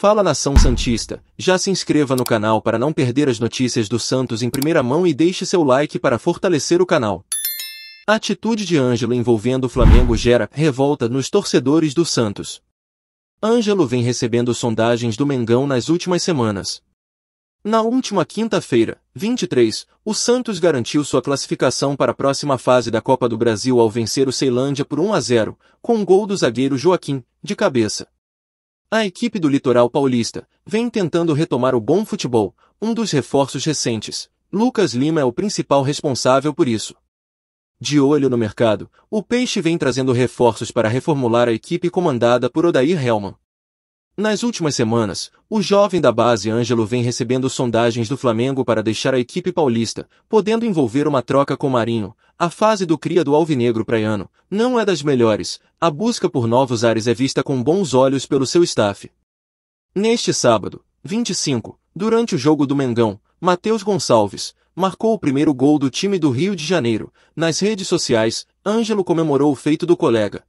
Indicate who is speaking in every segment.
Speaker 1: Fala Nação Santista, já se inscreva no canal para não perder as notícias do Santos em primeira mão e deixe seu like para fortalecer o canal. A atitude de Ângelo envolvendo o Flamengo gera revolta nos torcedores do Santos. Ângelo vem recebendo sondagens do Mengão nas últimas semanas. Na última quinta-feira, 23, o Santos garantiu sua classificação para a próxima fase da Copa do Brasil ao vencer o Ceilândia por 1 a 0, com um gol do zagueiro Joaquim, de cabeça. A equipe do litoral paulista vem tentando retomar o bom futebol, um dos reforços recentes. Lucas Lima é o principal responsável por isso. De olho no mercado, o Peixe vem trazendo reforços para reformular a equipe comandada por Odair Helman. Nas últimas semanas, o jovem da base Ângelo vem recebendo sondagens do Flamengo para deixar a equipe paulista, podendo envolver uma troca com Marinho. A fase do cria do alvinegro praiano não é das melhores, a busca por novos ares é vista com bons olhos pelo seu staff. Neste sábado, 25, durante o jogo do Mengão, Matheus Gonçalves marcou o primeiro gol do time do Rio de Janeiro. Nas redes sociais, Ângelo comemorou o feito do colega,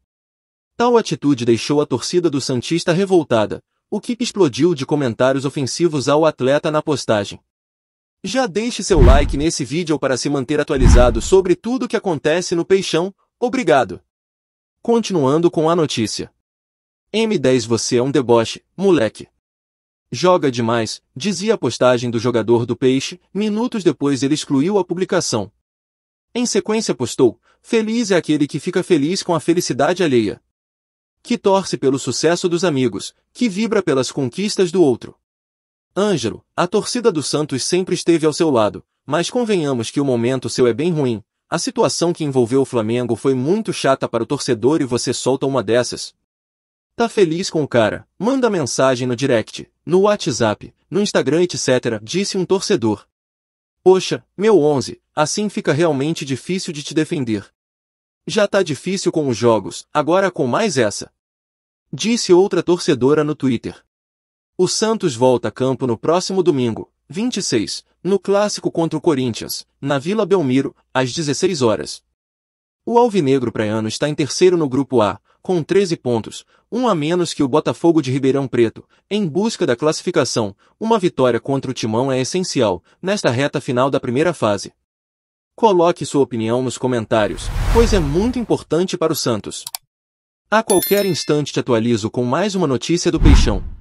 Speaker 1: Tal atitude deixou a torcida do Santista revoltada, o que explodiu de comentários ofensivos ao atleta na postagem. Já deixe seu like nesse vídeo para se manter atualizado sobre tudo o que acontece no Peixão, obrigado! Continuando com a notícia. M10 você é um deboche, moleque. Joga demais, dizia a postagem do jogador do Peixe, minutos depois ele excluiu a publicação. Em sequência postou, feliz é aquele que fica feliz com a felicidade alheia que torce pelo sucesso dos amigos, que vibra pelas conquistas do outro. Ângelo, a torcida do Santos sempre esteve ao seu lado, mas convenhamos que o momento seu é bem ruim. A situação que envolveu o Flamengo foi muito chata para o torcedor e você solta uma dessas. Tá feliz com o cara? Manda mensagem no direct, no WhatsApp, no Instagram, etc., disse um torcedor. Poxa, meu 11, assim fica realmente difícil de te defender. Já tá difícil com os jogos, agora com mais essa. Disse outra torcedora no Twitter. O Santos volta a campo no próximo domingo, 26, no clássico contra o Corinthians, na Vila Belmiro, às 16 horas. O Alvinegro Praiano está em terceiro no grupo A, com 13 pontos, um a menos que o Botafogo de Ribeirão Preto, em busca da classificação. Uma vitória contra o Timão é essencial, nesta reta final da primeira fase. Coloque sua opinião nos comentários pois é muito importante para o Santos. A qualquer instante te atualizo com mais uma notícia do Peixão.